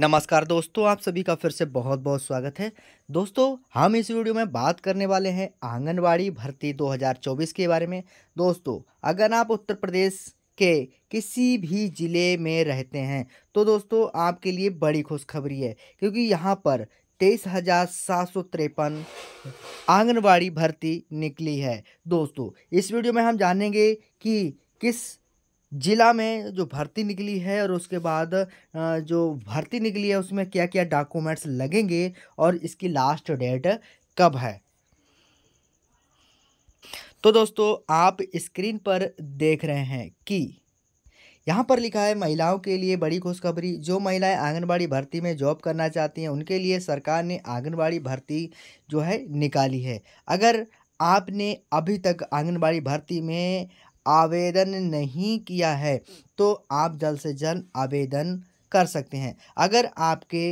नमस्कार दोस्तों आप सभी का फिर से बहुत बहुत स्वागत है दोस्तों हम इस वीडियो में बात करने वाले हैं आंगनवाड़ी भर्ती 2024 के बारे में दोस्तों अगर आप उत्तर प्रदेश के किसी भी ज़िले में रहते हैं तो दोस्तों आपके लिए बड़ी खुशखबरी है क्योंकि यहाँ पर तेईस हज़ार सात सौ तिरपन आंगनबाड़ी भर्ती निकली है दोस्तों इस वीडियो में हम जानेंगे कि किस जिला में जो भर्ती निकली है और उसके बाद जो भर्ती निकली है उसमें क्या क्या डॉक्यूमेंट्स लगेंगे और इसकी लास्ट डेट कब है तो दोस्तों आप स्क्रीन पर देख रहे हैं कि यहाँ पर लिखा है महिलाओं के लिए बड़ी खुशखबरी जो महिलाएं आंगनबाड़ी भर्ती में जॉब करना चाहती हैं उनके लिए सरकार ने आंगनबाड़ी भर्ती जो है निकाली है अगर आपने अभी तक आंगनबाड़ी भर्ती में आवेदन नहीं किया है तो आप जल्द से जल्द आवेदन कर सकते हैं अगर आपके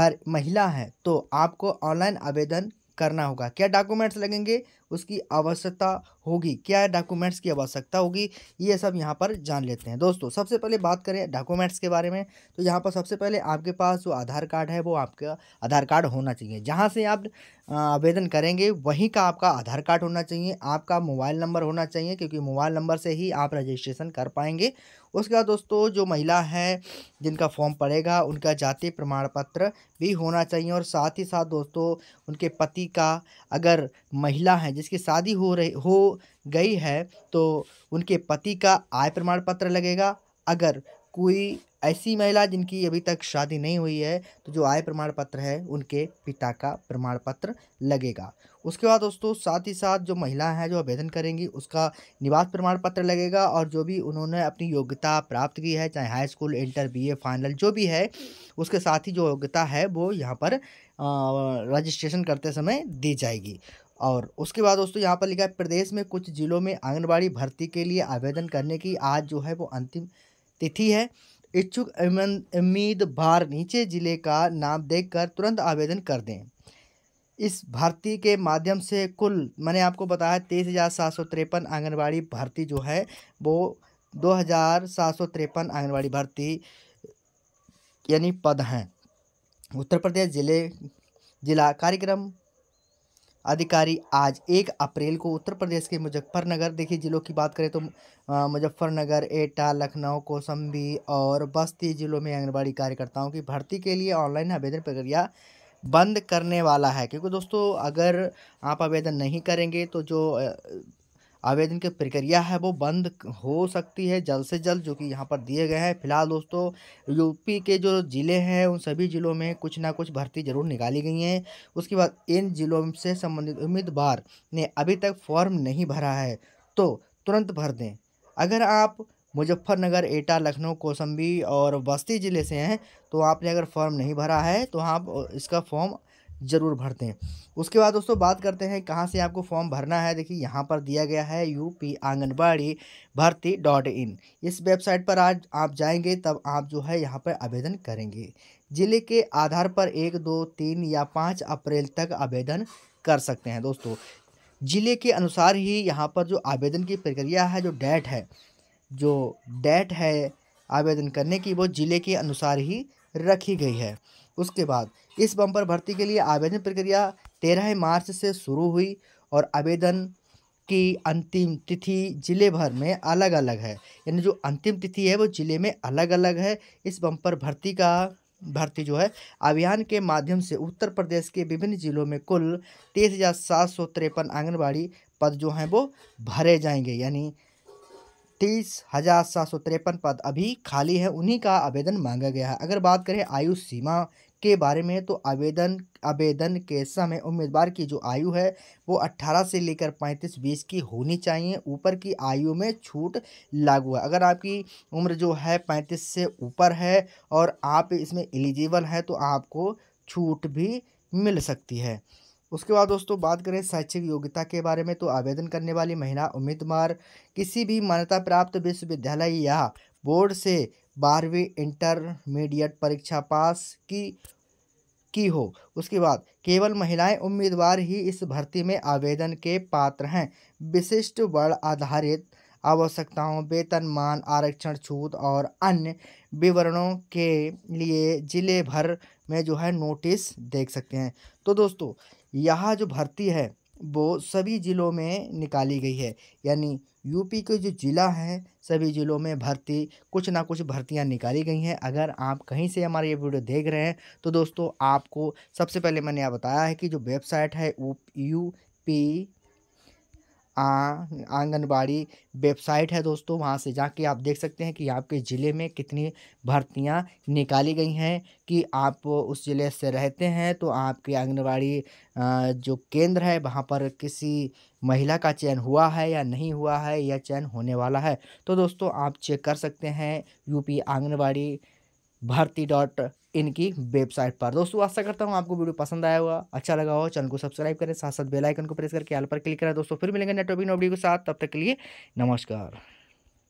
घर महिला है तो आपको ऑनलाइन आवेदन करना होगा क्या डॉक्यूमेंट्स लगेंगे उसकी आवश्यकता होगी क्या डॉक्यूमेंट्स की आवश्यकता होगी ये सब यहाँ पर जान लेते हैं दोस्तों सबसे पहले बात करें डॉक्यूमेंट्स के बारे में तो यहाँ पर सबसे पहले आपके पास जो आधार कार्ड है वो आपका आधार कार्ड होना चाहिए जहाँ से आप आवेदन करेंगे वहीं का आपका आधार कार्ड होना चाहिए आपका मोबाइल नंबर होना चाहिए क्योंकि मोबाइल नंबर से ही आप रजिस्ट्रेशन कर पाएंगे उसके बाद दोस्तों जो महिला है जिनका फॉर्म पड़ेगा उनका जाति प्रमाण पत्र भी होना चाहिए और साथ ही साथ दोस्तों उनके पति का अगर महिला है जिसकी शादी हो रही हो गई है तो उनके पति का आय प्रमाण पत्र लगेगा अगर कोई ऐसी महिला जिनकी अभी तक शादी नहीं हुई है तो जो आय प्रमाण पत्र है उनके पिता का प्रमाण पत्र लगेगा उसके बाद दोस्तों साथ ही साथ जो महिला हैं जो आवेदन करेंगी उसका निवास प्रमाण पत्र लगेगा और जो भी उन्होंने अपनी योग्यता प्राप्त की है चाहे high school inter BA final जो भी है उसके साथ ही जो योग्यता है वो यहाँ पर रजिस्ट्रेशन करते समय दी जाएगी और उसके बाद दोस्तों यहाँ पर लिखा है प्रदेश में कुछ जिलों में आंगनबाड़ी भर्ती के लिए आवेदन करने की आज जो है वो अंतिम तिथि है इच्छुक उम्मीदवार नीचे जिले का नाम देखकर तुरंत आवेदन कर दें इस भर्ती के माध्यम से कुल मैंने आपको बताया तेईस हज़ार सात सौ तिरपन आंगनबाड़ी भर्ती जो है वो दो हज़ार सात सौ तिरपन आंगनबाड़ी भर्ती यानी पद हैं उत्तर प्रदेश जिले जिला कार्यक्रम अधिकारी आज एक अप्रैल को उत्तर प्रदेश के मुजफ्फरनगर देखिए ज़िलों की बात करें तो मुजफ्फरनगर एटा लखनऊ कौसम्बी और बस्ती ज़िलों में आंगनबाड़ी कार्यकर्ताओं की भर्ती के लिए ऑनलाइन आवेदन प्रक्रिया बंद करने वाला है क्योंकि दोस्तों अगर आप आवेदन नहीं करेंगे तो जो आवेदन की प्रक्रिया है वो बंद हो सकती है जल्द से जल्द जो कि यहाँ पर दिए गए हैं फिलहाल दोस्तों यूपी के जो ज़िले हैं उन सभी ज़िलों में कुछ ना कुछ भर्ती ज़रूर निकाली गई हैं उसके बाद इन ज़िलों से संबंधित उम्मीदवार ने अभी तक फॉर्म नहीं भरा है तो तुरंत भर दें अगर आप मुजफ्फरनगर एटा लखनऊ कौसम्बी और बस्ती ज़िले से हैं तो आपने अगर फॉर्म नहीं भरा है तो आप इसका फॉर्म ज़रूर भरते हैं उसके बाद दोस्तों बात करते हैं कहाँ से आपको फॉर्म भरना है देखिए यहाँ पर दिया गया है यू पी आंगनबाड़ी भर्ती डॉट इन इस वेबसाइट पर आज आप जाएंगे तब आप जो है यहाँ पर आवेदन करेंगे ज़िले के आधार पर एक दो तीन या पाँच अप्रैल तक आवेदन कर सकते हैं दोस्तों ज़िले के अनुसार ही यहाँ पर जो आवेदन की प्रक्रिया है जो डेट है जो डेट है आवेदन करने की वो ज़िले के अनुसार ही रखी गई है उसके बाद इस बम्पर भर्ती के लिए आवेदन प्रक्रिया तेरह मार्च से शुरू हुई और आवेदन की अंतिम तिथि ज़िले भर में अलग अलग है यानी जो अंतिम तिथि है वो ज़िले में अलग अलग है इस बम्पर भर्ती का भर्ती जो है अभियान के माध्यम से उत्तर प्रदेश के विभिन्न जिलों में कुल तेईस हज़ार सात सौ तिरपन आंगनबाड़ी पद जो हैं वो भरे जाएंगे यानी तीस हज़ार सात सौ तिरपन पद अभी खाली है उन्हीं का आवेदन मांगा गया है अगर बात करें आयु सीमा के बारे में तो आवेदन आवेदन के समय उम्मीदवार की जो आयु है वो 18 से लेकर 35 बीस की होनी चाहिए ऊपर की आयु में छूट लागू है अगर आपकी उम्र जो है 35 से ऊपर है और आप इसमें एलिजिबल हैं तो आपको छूट भी मिल सकती है उसके बाद दोस्तों बात करें शैक्षिक योग्यता के बारे में तो आवेदन करने वाली महिला उम्मीदवार किसी भी मान्यता प्राप्त विश्वविद्यालय या बोर्ड से बारहवीं इंटरमीडिएट परीक्षा पास की की हो उसके बाद केवल महिलाएं उम्मीदवार ही इस भर्ती में आवेदन के पात्र हैं विशिष्ट वर्ण आधारित आवश्यकताओं वेतन मान आरक्षण छूट और अन्य विवरणों के लिए ज़िले भर में जो है नोटिस देख सकते हैं तो दोस्तों यह जो भर्ती है वो सभी ज़िलों में निकाली गई है यानी यूपी के जो ज़िला हैं सभी ज़िलों में भर्ती कुछ ना कुछ भर्तियां निकाली गई हैं अगर आप कहीं से हमारे ये वीडियो देख रहे हैं तो दोस्तों आपको सबसे पहले मैंने यहाँ बताया है कि जो वेबसाइट है यू पी आंगनबाड़ी वेबसाइट है दोस्तों वहाँ से जाके आप देख सकते हैं कि आपके ज़िले में कितनी भर्तियाँ निकाली गई हैं कि आप उस ज़िले से रहते हैं तो आपके आंगनबाड़ी जो केंद्र है वहाँ पर किसी महिला का चयन हुआ है या नहीं हुआ है या चयन होने वाला है तो दोस्तों आप चेक कर सकते हैं UP anganwadi bharti dot in की वेबसाइट पर दोस्तों आशा करता हूँ आपको वीडियो पसंद आया होगा अच्छा लगा हो चैनल को सब्सक्राइब करें साथ साथ बेल आइकन को प्रेस करके आल पर क्लिक करें दोस्तों फिर मिलेंगे नेटवर्किंग नोबडी के साथ तब तक के लिए नमस्कार